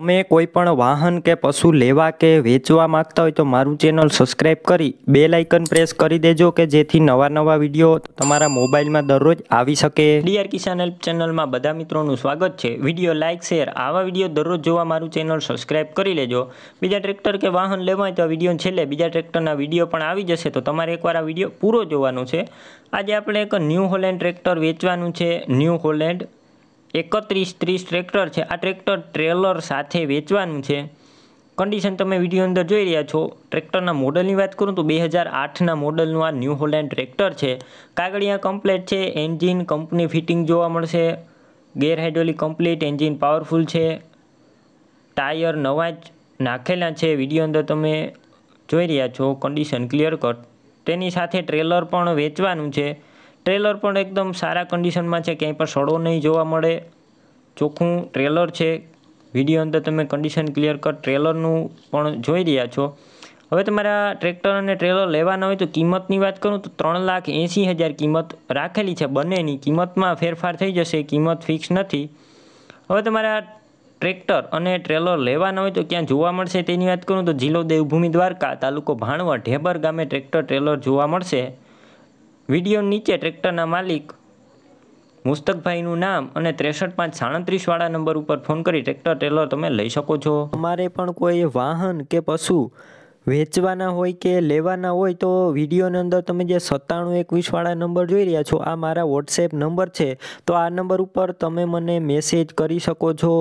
તમે કોઈ પણ વાહન કે પશુ લેવા કે વેચવા માંગતા હોય તો મારું ચેનલ સબસ્ક્રાઈબ કરી બે લાઇકન પ્રેસ કરી દેજો કે જેથી નવા નવા વિડીયો તમારા મોબાઈલમાં દરરોજ આવી શકે ડીઆર કિસાન હેલ્પ ચેનલમાં બધા મિત્રોનું સ્વાગત છે વિડીયો લાઇક શેર આવા વિડીયો દરરોજ જોવા મારું ચેનલ સબસ્ક્રાઈબ કરી લેજો બીજા ટ્રેક્ટર કે વાહન લેવા હોય તો વિડીયો છેલ્લે બીજા ટ્રેક્ટરના વિડીયો પણ આવી જશે તો તમારે એકવાર આ વિડીયો પૂરો જોવાનો છે આજે આપણે એક ન્યૂ હોલેન્ડ ટ્રેક્ટર વેચવાનું છે ન્યૂ હોલેન્ડ એકત્રીસ ત્રીસ ટ્રેક્ટર છે આ ટ્રેક્ટર ટ્રેલર સાથે વેચવાનું છે કન્ડિશન તમે વિડીયો અંદર જોઈ રહ્યા છો ટ્રેક્ટરના મોડલની વાત કરું તો બે હજાર આઠના મોડલનું આ ન્યૂ હોલેન્ડ ટ્રેક્ટર છે કાગળિયા કમ્પ્લેટ છે એન્જિન કંપની ફિટિંગ જોવા મળશે ગેરહાઇડ્રોલિક કમ્પ્લીટ એન્જિન પાવરફુલ છે ટાયર નવા જ નાખેલા છે વિડીયો અંદર તમે જોઈ રહ્યા છો કન્ડિશન ક્લિયર કટ તેની સાથે ટ્રેલર પણ વેચવાનું છે ટ્રેલર પણ એકદમ સારા કન્ડિશનમાં છે ક્યાંય પણ સડો નહીં જોવા મળે ચોખ્ખું ટ્રેલર છે વિડીયો અંદર તમે કન્ડિશન ક્લિયર કર ટ્રેલરનું પણ જોઈ રહ્યા છો હવે તમારા ટ્રેક્ટર અને ટ્રેલર લેવાના હોય તો કિંમતની વાત કરું તો ત્રણ લાખ એંસી હજાર કિંમત રાખેલી છે બંનેની કિંમતમાં ફેરફાર થઈ જશે કિંમત ફિક્સ નથી હવે તમારા ટ્રેક્ટર અને ટ્રેલર લેવાના હોય તો ક્યાં જોવા મળશે તેની વાત કરું તો જિલ્લો દેવભૂમિ દ્વારકા તાલુકો ભાણવડ ઢેબર ગામે ટ્રેક્ટર ટ્રેલર જોવા મળશે વિડીયો નીચે ટ્રેક્ટરના માલિક મુસ્તકભાઈનું નામ અને ત્રેસઠ પાંચ સાડત્રીસવાળા નંબર ઉપર ફોન કરી ટ્રેક્ટર ટ્રેલર તમે લઈ શકો છો અમારે પણ કોઈ વાહન કે પશુ વેચવાના હોય કે લેવાના હોય તો વિડીયોની અંદર તમે જે સત્તાણું એકવીસવાળા નંબર જોઈ રહ્યા છો આ મારા વોટ્સએપ નંબર છે તો આ નંબર ઉપર તમે મને મેસેજ કરી શકો છો